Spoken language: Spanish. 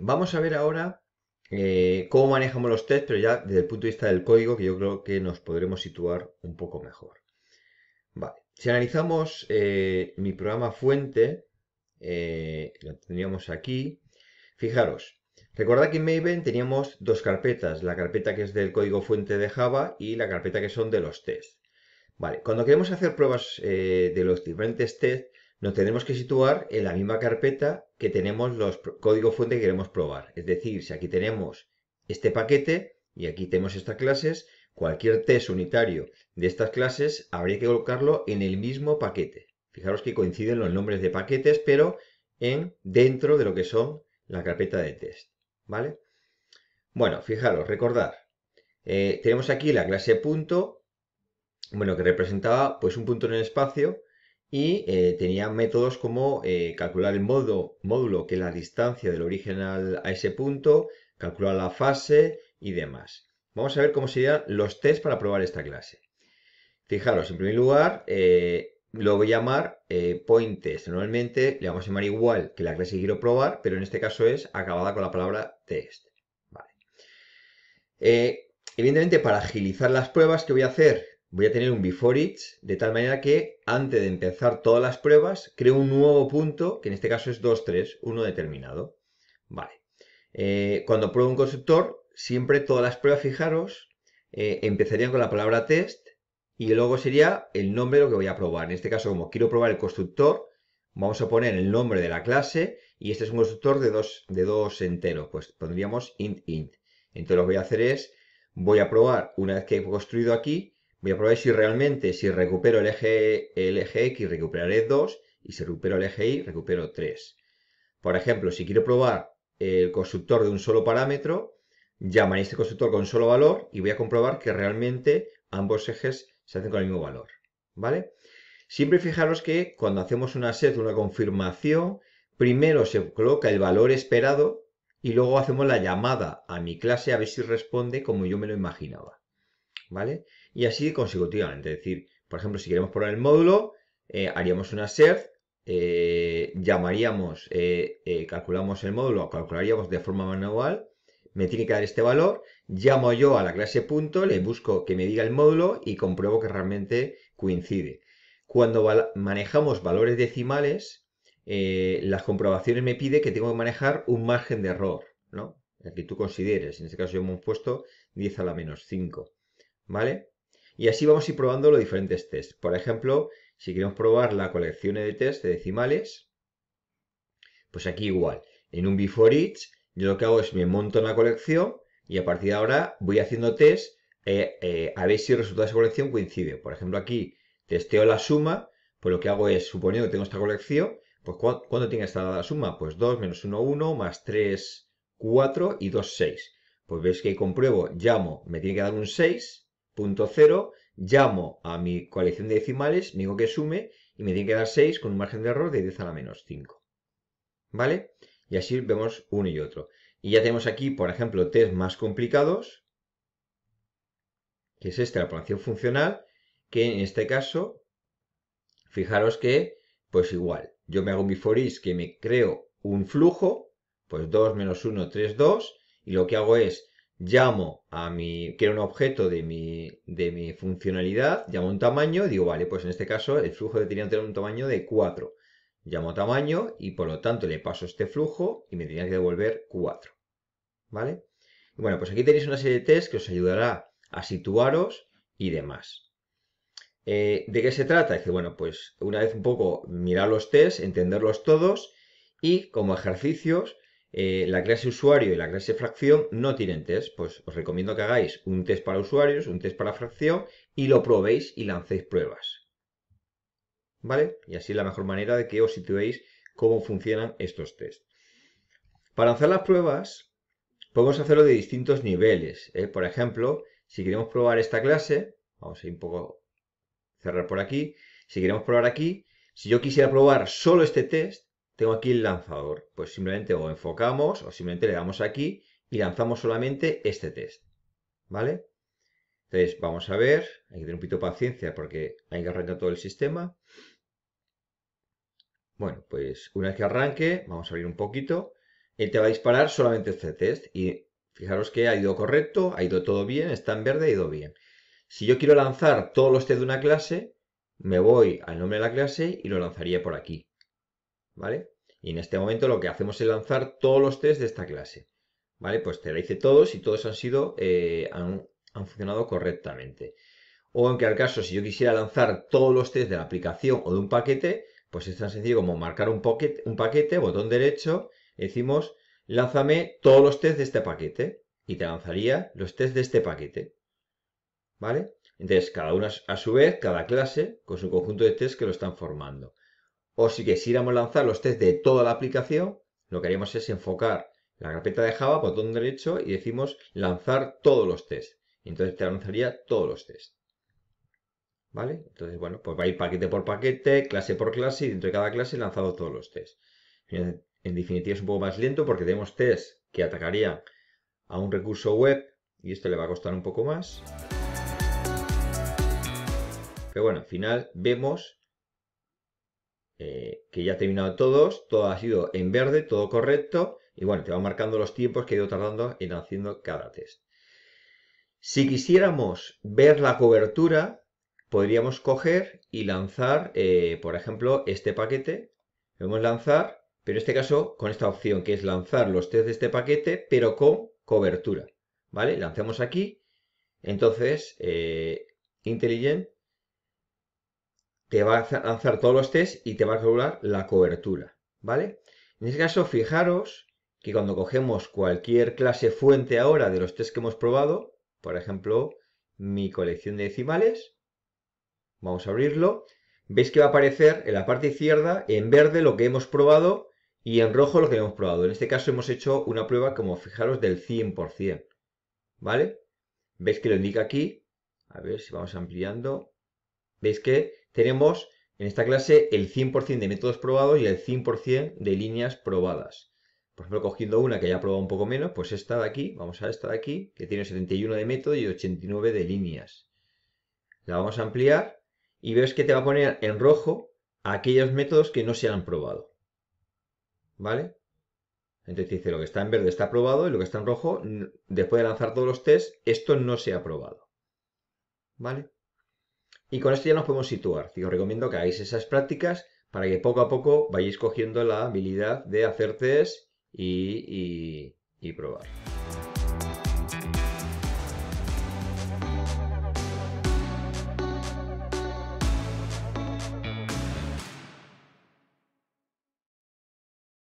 vamos a ver ahora eh, cómo manejamos los tests, pero ya desde el punto de vista del código, que yo creo que nos podremos situar un poco mejor. si analizamos eh, mi programa fuente, eh, lo teníamos aquí. Fijaros, recordad que en Maven teníamos dos carpetas, la carpeta que es del código fuente de Java y la carpeta que son de los tests. Vale, cuando queremos hacer pruebas de los diferentes tests, nos tenemos que situar en la misma carpeta que tenemos los códigos fuente que queremos probar. Es decir, si aquí tenemos este paquete y aquí tenemos estas clases, cualquier test unitario de estas clases habría que colocarlo en el mismo paquete. Fijaros que coinciden los nombres de paquetes, pero en dentro de lo que son la carpeta de test. ¿Vale? Bueno, fijaros, recordar. Eh, tenemos aquí la clase punto, bueno, que representaba pues un punto en el espacio, y eh, tenía métodos como eh, calcular el módulo, que es la distancia del origen a ese punto, calcular la fase y demás. Vamos a ver cómo serían los tests para probar esta clase. Fijaros, en primer lugar, eh, lo voy a llamar point test. Normalmente le vamos a llamar igual que la clase que quiero probar, pero en este caso es acabada con la palabra test. evidentemente, para agilizar las pruebas, ¿qué voy a hacer? voy a tener un before each, de tal manera que antes de empezar todas las pruebas, creo un nuevo punto, que en este caso es 2, 3, 1 determinado. Vale. Eh, cuando pruebo un constructor, siempre todas las pruebas, fijaros, eh, empezarían con la palabra test y luego sería el nombre lo que voy a probar. En este caso, como quiero probar el constructor, vamos a poner el nombre de la clase y este es un constructor de dos, de dos enteros, pues pondríamos int int. Entonces lo que voy a hacer es, voy a probar, una vez que he construido aquí, Voy a probar si realmente, si recupero el eje, el eje X, recuperaré 2, y si recupero el eje Y, recupero 3. Por ejemplo, si quiero probar el constructor de un solo parámetro, llamaré este constructor con un solo valor y voy a comprobar que realmente ambos ejes se hacen con el mismo valor. ¿Vale? Siempre fijaros que cuando hacemos una set, una confirmación, primero se coloca el valor esperado y luego hacemos la llamada a mi clase a ver si responde como yo me lo imaginaba. ¿Vale? y así consecutivamente. Es decir, por ejemplo, si queremos poner el módulo, eh, haríamos una set, eh, llamaríamos, eh, calculamos el módulo, calcularíamos de forma manual, me tiene que dar este valor, llamo yo a la clase punto, le busco que me diga el módulo y compruebo que realmente coincide. Cuando manejamos valores decimales, las comprobaciones me pide que tengo que manejar un margen de error, ¿no? El que tú consideres, en este caso yo he puesto 10 a la menos 5, ¿vale? Y así vamos a ir probando los diferentes tests. Por ejemplo, si queremos probar la colección de test de decimales, pues aquí igual. En un before each, yo lo que hago es me monto en la colección y a partir de ahora voy haciendo test eh, eh, a ver si el resultado de esa colección coincide. Por ejemplo, aquí testeo la suma, pues lo que hago es, suponiendo que tengo esta colección, pues ¿cuánto tiene esta la suma? Pues 2 menos 1, 1, más 3, 4 y 2, 6. Pues veis que compruebo, llamo, me tiene que dar un 6 punto cero, llamo a mi colección de decimales, digo que sume y me tiene que dar 6 con un margen de error de 10 a la menos 5. ¿Vale? Y así vemos uno y otro. Y ya tenemos aquí, por ejemplo, test más complicados, que es esta, la operación funcional, que en este caso, fijaros que, pues igual, yo me hago un for que me creo un flujo, pues 2 menos 1, 3, 2, y lo que hago es llamo a mi, que era un objeto de mi, funcionalidad, llamo un tamaño, digo, vale, pues en este caso el flujo que tener un tamaño de 4. Llamo tamaño y por lo tanto le paso este flujo y me tenía que devolver 4. ¿Vale? bueno, pues aquí tenéis una serie de test que os ayudará a situaros y demás. Eh, ¿De qué se trata? Es bueno, pues una vez un poco mirar los test, entenderlos todos y como ejercicios eh, la clase usuario y la clase fracción no tienen test. Pues os recomiendo que hagáis un test para usuarios, un test para fracción y lo probéis y lancéis pruebas. ¿Vale? Y así es la mejor manera de que os situéis cómo funcionan estos test. Para lanzar las pruebas podemos hacerlo de distintos niveles. ¿eh? Por ejemplo, si queremos probar esta clase, vamos a ir un poco cerrar por aquí. Si queremos probar aquí, si yo quisiera probar solo este test, tengo aquí el lanzador. Pues simplemente o enfocamos o simplemente le damos aquí y lanzamos solamente este test. ¿Vale? Entonces, vamos a ver. Hay que tener un poquito de paciencia porque hay que arrancar todo el sistema. Bueno, pues una vez que arranque, vamos a abrir un poquito. Él te va a disparar solamente este test. Y fijaros que ha ido correcto, ha ido todo bien, está en verde, ha ido bien. Si yo quiero lanzar todos los test de una clase, me voy al nombre de la clase y lo lanzaría por aquí. ¿vale? Y en este momento lo que hacemos es lanzar todos los test de esta clase, ¿vale? Pues te la hice todos y todos han sido, eh, han, funcionado correctamente. O en que al caso, si yo quisiera lanzar todos los test de la aplicación o de un paquete, pues es tan sencillo como marcar un, un paquete, botón derecho, decimos, lánzame todos los test de este paquete y te lanzaría los test de este paquete. ¿Vale? Entonces, cada una a su vez, cada clase, con su conjunto de test que lo están formando o si quisiéramos lanzar los test de toda la aplicación, lo que haríamos es enfocar la carpeta de Java, botón derecho, y decimos lanzar todos los test. Entonces te lanzaría todos los test. ¿Vale? Entonces, bueno, pues va a ir paquete por paquete, clase por clase, y dentro de cada clase lanzado todos los test. En, definitiva es un poco más lento porque tenemos test que atacarían a un recurso web y esto le va a costar un poco más. Pero bueno, al final vemos eh, que ya ha terminado todos, todo ha sido en verde, todo correcto, y bueno, te va marcando los tiempos que ha ido tardando en haciendo cada test. Si quisiéramos ver la cobertura, podríamos coger y lanzar, eh, por ejemplo, este paquete. Podemos lanzar, pero en este caso con esta opción, que es lanzar los test de este paquete, pero con cobertura. ¿Vale? Lanzamos aquí. Entonces, eh, Intelligent te va a lanzar todos los tests y te va a calcular la cobertura, ¿vale? En este caso, fijaros que cuando cogemos cualquier clase fuente ahora de los test que hemos probado, por ejemplo, mi colección de decimales, vamos a abrirlo, veis que va a aparecer en la parte izquierda en verde lo que hemos probado y en rojo lo que hemos probado. En este caso hemos hecho una prueba, como fijaros, del 100%, ¿vale? Veis que lo indica aquí, a ver si vamos ampliando, veis que tenemos en esta clase el 100% de métodos probados y el 100% de líneas probadas. Por ejemplo, cogiendo una que haya probado un poco menos, pues esta de aquí, vamos a esta de aquí, que tiene 71 de métodos y 89 de líneas. La vamos a ampliar y ves que te va a poner en rojo aquellos métodos que no se han probado. ¿Vale? Entonces dice lo que está en verde está probado y lo que está en rojo, después de lanzar todos los tests, esto no se ha probado. ¿Vale? Y con esto ya nos podemos situar. os recomiendo que hagáis esas prácticas para que poco a poco vayáis cogiendo la habilidad de hacer test y probar.